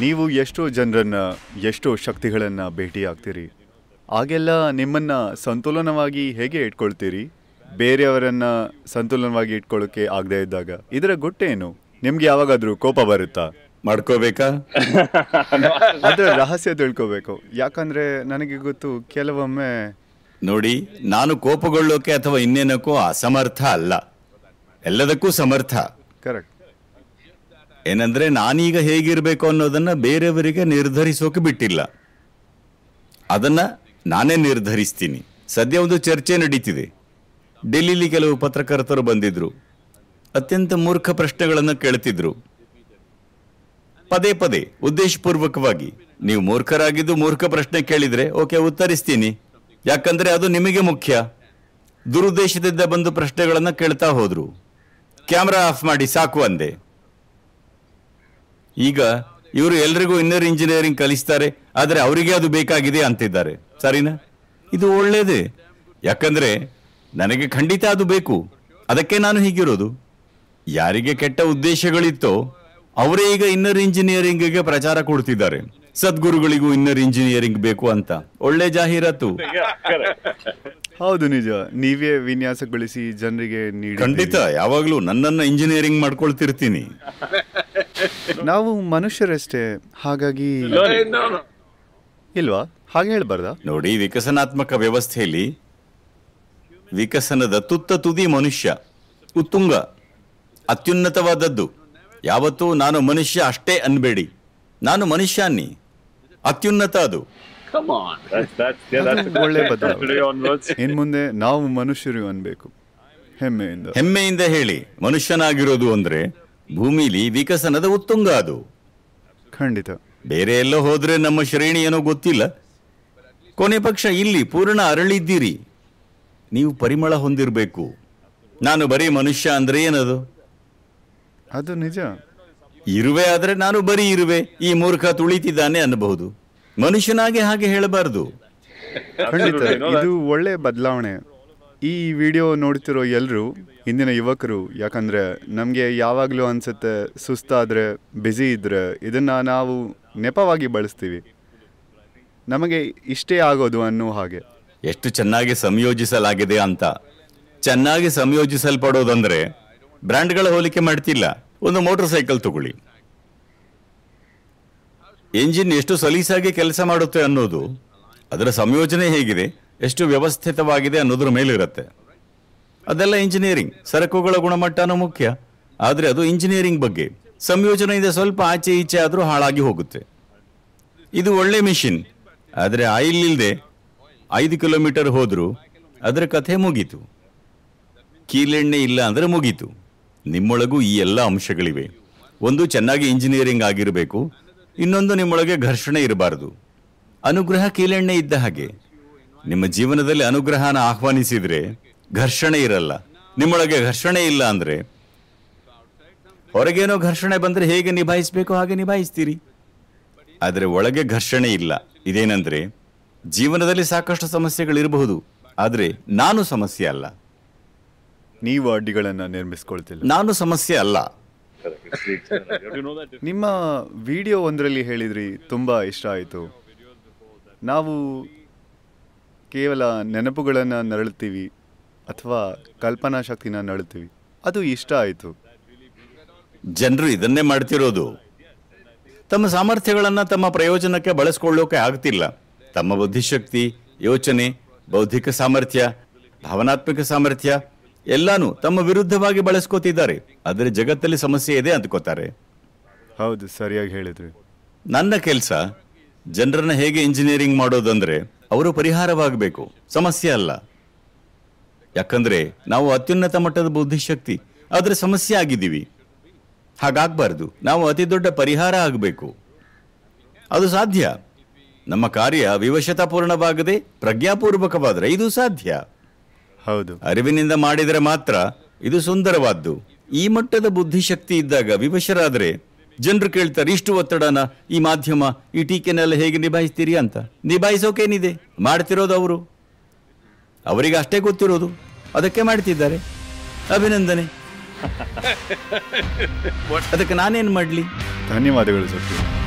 ನೀವು ಎಷ್ಟೋ ಜನರನ್ನು ಎಷ್ಟೋ ಶಕ್ತಿಗಳನ್ನು ಭೇಟಿಯಾಗ್ತೀರಿ ಹಾಗೆಲ್ಲ ನಿಮ್ಮನ್ನು ಸಂತುಲನವಾಗಿ ಹೇಗೆ ಇಟ್ಕೊಳ್ತೀರಿ ಬೇರೆಯವರನ್ನು ಸಂತುಲನವಾಗಿ ಇಟ್ಕೊಳ್ಳೋಕ್ಕೆ ಆಗದೆ ಇದ್ದಾಗ ಇದರ ಗುಟ್ಟೇನು ನಿಮ್ಗೆ ಯಾವಾಗಾದ್ರೂ ಕೋಪ ಬರುತ್ತಾ ಮಾಡ್ಕೋಬೇಕಾ ಅದರ ರಹಸ್ಯ ತಿಳ್ಕೋಬೇಕು ಯಾಕಂದ್ರೆ ನನಗೆ ಗೊತ್ತು ಕೆಲವೊಮ್ಮೆ ನೋಡಿ ನಾನು ಕೋಪಗೊಳ್ಳೋಕೆ ಅಥವಾ ಇನ್ನೇನಕ್ಕೂ ಅಸಮರ್ಥ ಅಲ್ಲ ಎಲ್ಲದಕ್ಕೂ ಸಮರ್ಥ ಕರೆಕ್ಟ್ ಏನಂದ್ರೆ ನಾನೀಗ ಹೇಗಿರಬೇಕು ಅನ್ನೋದನ್ನ ಬೇರೆಯವರಿಗೆ ನಿರ್ಧರಿಸೋಕೆ ಬಿಟ್ಟಿಲ್ಲ ಅದನ್ನ ನಾನೇ ನಿರ್ಧರಿಸ್ತೀನಿ ಸದ್ಯ ಒಂದು ಚರ್ಚೆ ನಡೀತಿದೆ ಡೆಲ್ಲಿಲಿ ಕೆಲವು ಪತ್ರಕರ್ತರು ಬಂದಿದ್ರು ಅತ್ಯಂತ ಮೂರ್ಖ ಪ್ರಶ್ನೆಗಳನ್ನು ಕೇಳ್ತಿದ್ರು ಪದೇ ಪದೇ ಉದ್ದೇಶಪೂರ್ವಕವಾಗಿ ನೀವು ಮೂರ್ಖರಾಗಿದ್ದು ಮೂರ್ಖ ಪ್ರಶ್ನೆ ಕೇಳಿದ್ರೆ ಓಕೆ ಉತ್ತರಿಸ್ತೀನಿ ಯಾಕಂದ್ರೆ ಅದು ನಿಮಗೆ ಮುಖ್ಯ ದುರುದ್ದೇಶದಿಂದ ಬಂದು ಪ್ರಶ್ನೆಗಳನ್ನು ಕೇಳ್ತಾ ಹೋದ್ರು ಕ್ಯಾಮ್ರಾ ಆಫ್ ಮಾಡಿ ಸಾಕು ಅಂದೆ ಈಗ ಇವರು ಎಲ್ರಿಗೂ ಇನ್ನರ್ ಇಂಜಿನಿಯರಿಂಗ್ ಕಲಿಸ್ತಾರೆ ಆದರೆ ಅವರಿಗೆ ಅದು ಬೇಕಾಗಿದೆ ಅಂತಿದ್ದಾರೆ ಸರಿನಾ ಇದು ಒಳ್ಳೇದೇ ಯಾಕಂದ್ರೆ ನನಗೆ ಖಂಡಿತ ಅದು ಬೇಕು ಅದಕ್ಕೆ ನಾನು ಹೀಗಿರೋದು ಯಾರಿಗೆ ಕೆಟ್ಟ ಉದ್ದೇಶಗಳಿತ್ತೋ ಅವರೇ ಈಗ ಇನ್ನರ್ ಇಂಜಿನಿಯರಿಂಗ್ಗೆ ಪ್ರಚಾರ ಕೊಡ್ತಿದ್ದಾರೆ ಸದ್ಗುರುಗಳಿಗೂ ಇನ್ನರ್ ಇಂಜಿನಿಯರಿಂಗ್ ಬೇಕು ಅಂತ ಒಳ್ಳೆ ಜಾಹೀರಾತು ಹೌದು ನಿಜ ನೀವೇ ವಿನ್ಯಾಸಗೊಳಿಸಿ ಜನರಿಗೆ ಖಂಡಿತ ಯಾವಾಗಲೂ ನನ್ನನ್ನು ಇಂಜಿನಿಯರಿಂಗ್ ಮಾಡ್ಕೊಳ್ತಿರ್ತೀನಿ ನಾವು ಮನುಷ್ಯರಷ್ಟೇ ಹಾಗಾಗಿ ಇಲ್ವಾ ಹಾಗೆ ಹೇಳ್ಬಾರ್ದ ನೋಡಿ ವಿಕಸನಾತ್ಮಕ ವ್ಯವಸ್ಥೆಯಲ್ಲಿ ವಿಕಸನದ ತುತ್ತ ತುದಿ ಮನುಷ್ಯ ಉತ್ತುಂಗ ಅತ್ಯುನ್ನತವಾದದ್ದು ಯಾವತ್ತು ನಾನು ಮನುಷ್ಯ ಅಷ್ಟೇ ಅನ್ಬೇಡಿ ನಾನು ಅನ್ನಿ ಅತ್ಯುನ್ನತ ಅದು ಒಳ್ಳೆ ಇನ್ ಮುಂದೆ ನಾವು ಮನುಷ್ಯರು ಅನ್ಬೇಕು ಹೆಮ್ಮೆಯಿಂದ ಹೆಮ್ಮೆಯಿಂದ ಹೇಳಿ ಮನುಷ್ಯನಾಗಿರೋದು ಅಂದ್ರೆ ಭೂಮಿಲಿ ವಿಕಸನದ ಉತ್ತುಂಗ ಅದು ಖಂಡಿತ ಬೇರೆ ಎಲ್ಲ ಹೋದ್ರೆ ನಮ್ಮ ಶ್ರೇಣಿ ಏನೋ ಗೊತ್ತಿಲ್ಲ ಕೊನೆ ಪಕ್ಷ ಇಲ್ಲಿ ಪೂರ್ಣ ಅರಳಿದ್ದೀರಿ ನೀವು ಪರಿಮಳ ಹೊಂದಿರಬೇಕು ನಾನು ಬರೀ ಮನುಷ್ಯ ಅಂದ್ರೆ ಏನದು ಅದು ನಿಜ ಇರುವೆ ಆದ್ರೆ ನಾನು ಬರೀ ಇರುವೆ ಈ ಮೂರ್ಖ ತುಳಿತಿದ್ದಾನೆ ಅನ್ನಬಹುದು ಮನುಷ್ಯನಾಗೆ ಹಾಗೆ ಹೇಳಬಾರದು ಖಂಡಿತ ಇದು ಒಳ್ಳೆ ಬದಲಾವಣೆ ಈ ವಿಡಿಯೋ ನೋಡ್ತಿರೋ ಎಲ್ಲರೂ ಇಂದಿನ ಯುವಕರು ಯಾಕಂದರೆ ನಮಗೆ ಯಾವಾಗಲೂ ಅನಿಸುತ್ತೆ ಸುಸ್ತಾದರೆ ಬ್ಯುಸಿ ಇದ್ದರೆ ಇದನ್ನು ನಾವು ನೆಪವಾಗಿ ಬಳಸ್ತೀವಿ ನಮಗೆ ಇಷ್ಟೇ ಆಗೋದು ಅನ್ನೋ ಹಾಗೆ ಎಷ್ಟು ಚೆನ್ನಾಗಿ ಸಂಯೋಜಿಸಲಾಗಿದೆ ಅಂತ ಚೆನ್ನಾಗಿ ಸಂಯೋಜಿಸಲ್ಪಡೋದಂದರೆ ಬ್ರ್ಯಾಂಡ್ಗಳ ಹೋಲಿಕೆ ಮಾಡ್ತಿಲ್ಲ ಒಂದು ಮೋಟರ್ ಸೈಕಲ್ ತಗೊಳ್ಳಿ ಎಂಜಿನ್ ಎಷ್ಟು ಸಲೀಸಾಗಿ ಕೆಲಸ ಮಾಡುತ್ತೆ ಅನ್ನೋದು ಅದರ ಸಂಯೋಜನೆ ಹೇಗಿದೆ ಎಷ್ಟು ವ್ಯವಸ್ಥಿತವಾಗಿದೆ ಅನ್ನೋದ್ರ ಮೇಲಿರುತ್ತೆ ಅದೆಲ್ಲ ಇಂಜಿನಿಯರಿಂಗ್ ಸರಕುಗಳ ಗುಣಮಟ್ಟನೂ ಮುಖ್ಯ ಆದರೆ ಅದು ಇಂಜಿನಿಯರಿಂಗ್ ಬಗ್ಗೆ ಸಂಯೋಜನೆಯಿಂದ ಸ್ವಲ್ಪ ಆಚೆ ಈಚೆ ಆದರೂ ಹಾಳಾಗಿ ಹೋಗುತ್ತೆ ಇದು ಒಳ್ಳೆ ಮಿಷಿನ್ ಆದರೆ ಆಯಿಲ್ ಇಲ್ಲದೆ ಐದು ಕಿಲೋಮೀಟರ್ ಹೋದರೂ ಅದರ ಕಥೆ ಮುಗೀತು ಕೀಲೆಣ್ಣೆ ಇಲ್ಲ ಅಂದರೆ ಮುಗೀತು ನಿಮ್ಮೊಳಗೂ ಈ ಎಲ್ಲ ಅಂಶಗಳಿವೆ ಒಂದು ಚೆನ್ನಾಗಿ ಇಂಜಿನಿಯರಿಂಗ್ ಆಗಿರಬೇಕು ಇನ್ನೊಂದು ನಿಮ್ಮೊಳಗೆ ಘರ್ಷಣೆ ಇರಬಾರದು ಅನುಗ್ರಹ ಕೀಲೆಣ್ಣೆ ಇದ್ದ ಹಾಗೆ ನಿಮ್ಮ ಜೀವನದಲ್ಲಿ ಅನುಗ್ರಹನ ಆಹ್ವಾನಿಸಿದ್ರೆ ಘರ್ಷಣೆ ಇರಲ್ಲ ನಿಮ್ಮೊಳಗೆ ಘರ್ಷಣೆ ಇಲ್ಲ ಅಂದ್ರೆ ಹೊರಗೇನೋ ಘರ್ಷಣೆ ಬಂದ್ರೆ ಹೇಗೆ ನಿಭಾಯಿಸಬೇಕು ಹಾಗೆ ನಿಭಾಯಿಸ್ತೀರಿ ಆದರೆ ಒಳಗೆ ಘರ್ಷಣೆ ಇಲ್ಲ ಇದೇನಂದ್ರೆ ಜೀವನದಲ್ಲಿ ಸಾಕಷ್ಟು ಸಮಸ್ಯೆಗಳಿರಬಹುದು ಆದರೆ ನಾನು ಸಮಸ್ಯೆ ಅಲ್ಲ ನೀವು ಅಡ್ಡಿಗಳನ್ನ ನಿರ್ಮಿಸಿಕೊಳ್ತಿಲ್ಲ ನಾನು ಸಮಸ್ಯೆ ಅಲ್ಲ ನಿಮ್ಮ ವಿಡಿಯೋ ಒಂದರಲ್ಲಿ ಹೇಳಿದ್ರಿ ತುಂಬಾ ಇಷ್ಟ ಆಯಿತು ನಾವು ಕೇವಲ ನೆನಪುಗಳನ್ನು ನರಳುತ್ತೀವಿ ಅಥವಾ ಕಲ್ಪನಾ ಶಕ್ತಿನ ನರಳುತ್ತೀವಿ ಅದು ಇಷ್ಟ ಆಯಿತು ಜನರು ಇದನ್ನೇ ಮಾಡ್ತಿರೋದು ತಮ್ಮ ಸಾಮರ್ಥ್ಯಗಳನ್ನು ತಮ್ಮ ಪ್ರಯೋಜನಕ್ಕೆ ಬಳಸ್ಕೊಳ್ಳೋಕೆ ಆಗ್ತಿಲ್ಲ ತಮ್ಮ ಬುದ್ಧಿಶಕ್ತಿ ಯೋಚನೆ ಬೌದ್ಧಿಕ ಸಾಮರ್ಥ್ಯ ಭಾವನಾತ್ಮಕ ಸಾಮರ್ಥ್ಯ ಎಲ್ಲಾನು ತಮ್ಮ ವಿರುದ್ಧವಾಗಿ ಬಳಸ್ಕೋತಿದ್ದಾರೆ ಆದರೆ ಜಗತ್ತಲ್ಲಿ ಸಮಸ್ಯೆ ಇದೆ ಅಂದ್ಕೋತಾರೆ ಹೌದು ಸರಿಯಾಗಿ ಹೇಳಿದ್ರಿ ನನ್ನ ಕೆಲಸ ಜನರನ್ನ ಹೇಗೆ ಇಂಜಿನಿಯರಿಂಗ್ ಮಾಡೋದಂದ್ರೆ ಅವರು ಪರಿಹಾರವಾಗಬೇಕು ಸಮಸ್ಯೆ ಅಲ್ಲ ಯಾಕಂದ್ರೆ ನಾವು ಅತ್ಯುನ್ನತ ಮಟ್ಟದ ಬುದ್ಧಿಶಕ್ತಿ ಆದರೆ ಸಮಸ್ಯೆ ಆಗಿದ್ದೀವಿ ಹಾಗಾಗಬಾರ್ದು ನಾವು ಅತಿ ದೊಡ್ಡ ಪರಿಹಾರ ಆಗಬೇಕು ಅದು ಸಾಧ್ಯ ನಮ್ಮ ಕಾರ್ಯ ವಿವಶತಾಪೂರ್ಣವಾಗದೆ ಪ್ರಜ್ಞಾಪೂರ್ವಕವಾದರೆ ಇದು ಸಾಧ್ಯ ಹೌದು ಅರಿವಿನಿಂದ ಮಾಡಿದರೆ ಮಾತ್ರ ಇದು ಸುಂದರವಾದ್ದು ಈ ಮಟ್ಟದ ಬುದ್ಧಿಶಕ್ತಿ ಇದ್ದಾಗ ವಿವಶರಾದರೆ ಜನರು ಕೇಳ್ತಾರೆ ಇಷ್ಟು ಒತ್ತಡನ ಈ ಮಾಧ್ಯಮ ಈ ಟೀಕೆನೆಲ್ಲ ಹೇಗೆ ನಿಭಾಯಿಸ್ತೀರಿ ಅಂತ ನಿಭಾಯಿಸೋಕೇನಿದೆ ಮಾಡ್ತಿರೋದು ಅವರು ಅವರಿಗೆ ಅಷ್ಟೇ ಗೊತ್ತಿರೋದು ಅದಕ್ಕೆ ಮಾಡ್ತಿದ್ದಾರೆ ಅಭಿನಂದನೆ ಅದಕ್ಕೆ ನಾನೇನು ಮಾಡಲಿ ಧನ್ಯವಾದಗಳು ಸರ್